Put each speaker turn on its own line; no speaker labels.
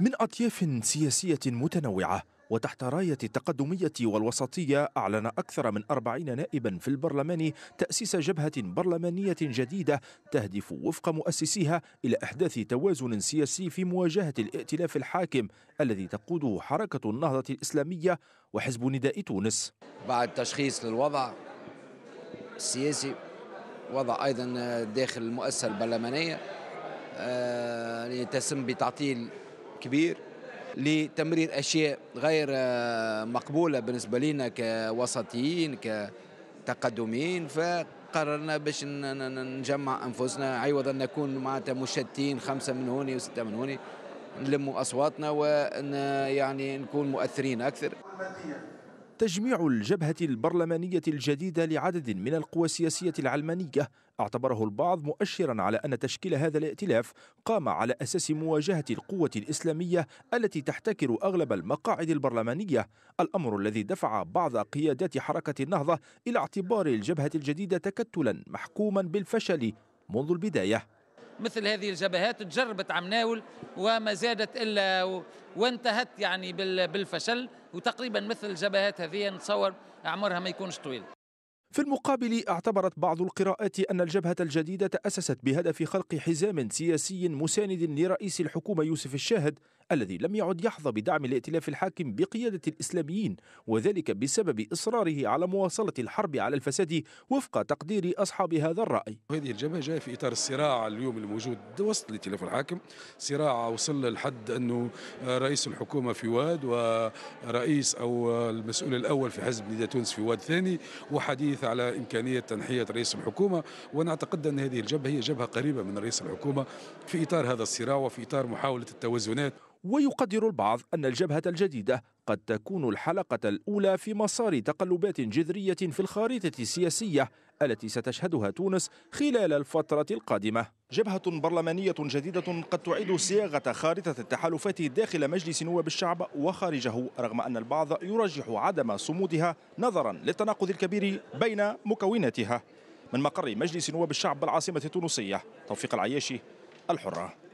من أطياف سياسية متنوعة وتحت راية التقدمية والوسطية أعلن أكثر من أربعين نائبا في البرلمان تأسيس جبهة برلمانية جديدة تهدف وفق مؤسسيها إلى إحداث توازن سياسي في مواجهة الائتلاف الحاكم الذي تقوده حركة النهضة الإسلامية
وحزب نداء تونس بعد تشخيص للوضع السياسي وضع أيضا داخل المؤسسة البرلمانية آه، يتسم بتعطيل كبير لتمرير اشياء غير آه، مقبوله بالنسبه لنا كوسطيين كتقدمين فقررنا باش نجمع انفسنا عوض أيوة، ان نكون معناتها مشتتين خمسه من هوني وسته من هوني نلموا اصواتنا يعني نكون مؤثرين اكثر
تجميع الجبهة البرلمانية الجديدة لعدد من القوى السياسية العلمانية اعتبره البعض مؤشرا على أن تشكيل هذا الائتلاف قام على أساس مواجهة القوة الإسلامية التي تحتكر أغلب المقاعد البرلمانية الأمر الذي دفع بعض قيادات حركة النهضة إلى اعتبار الجبهة الجديدة تكتلا محكوما بالفشل منذ البداية
مثل هذه الجبهات تجربت عمناول وما زادت إلا وانتهت يعني بالفشل وتقريبا مثل الجبهات هذه نتصور عمرها ما يكونش طويل
في المقابل اعتبرت بعض القراءات أن الجبهة الجديدة تأسست بهدف خلق حزام سياسي مساند لرئيس الحكومة يوسف الشاهد الذي لم يعد يحظى بدعم الائتلاف الحاكم بقيادة الإسلاميين وذلك بسبب إصراره على مواصلة الحرب على الفساد وفق تقدير أصحاب هذا الرأي هذه الجبهة جاء في إطار الصراع اليوم الموجود وسط الائتلاف الحاكم
صراع وصل لحد أنه رئيس الحكومة في واد ورئيس أو المسؤول الأول في حزب نداء تونس في واد ثاني وحديث على إمكانية تنحية رئيس الحكومة ونعتقد أن هذه الجبهة هي جبهة قريبة من رئيس الحكومة في إطار هذا الصراع وفي إطار
محاولة التوازنات ويقدر البعض أن الجبهة الجديدة قد تكون الحلقة الأولى في مسار تقلبات جذرية في الخارطة السياسية التي ستشهدها تونس خلال الفترة القادمة جبهة برلمانية جديدة قد تعيد صياغة خارطة التحالفات داخل مجلس نواب الشعب وخارجه رغم أن البعض يرجح عدم صمودها نظرا للتناقض الكبير بين مكوناتها من مقر مجلس نواب الشعب بالعاصمة التونسية توفيق العياشي الحرة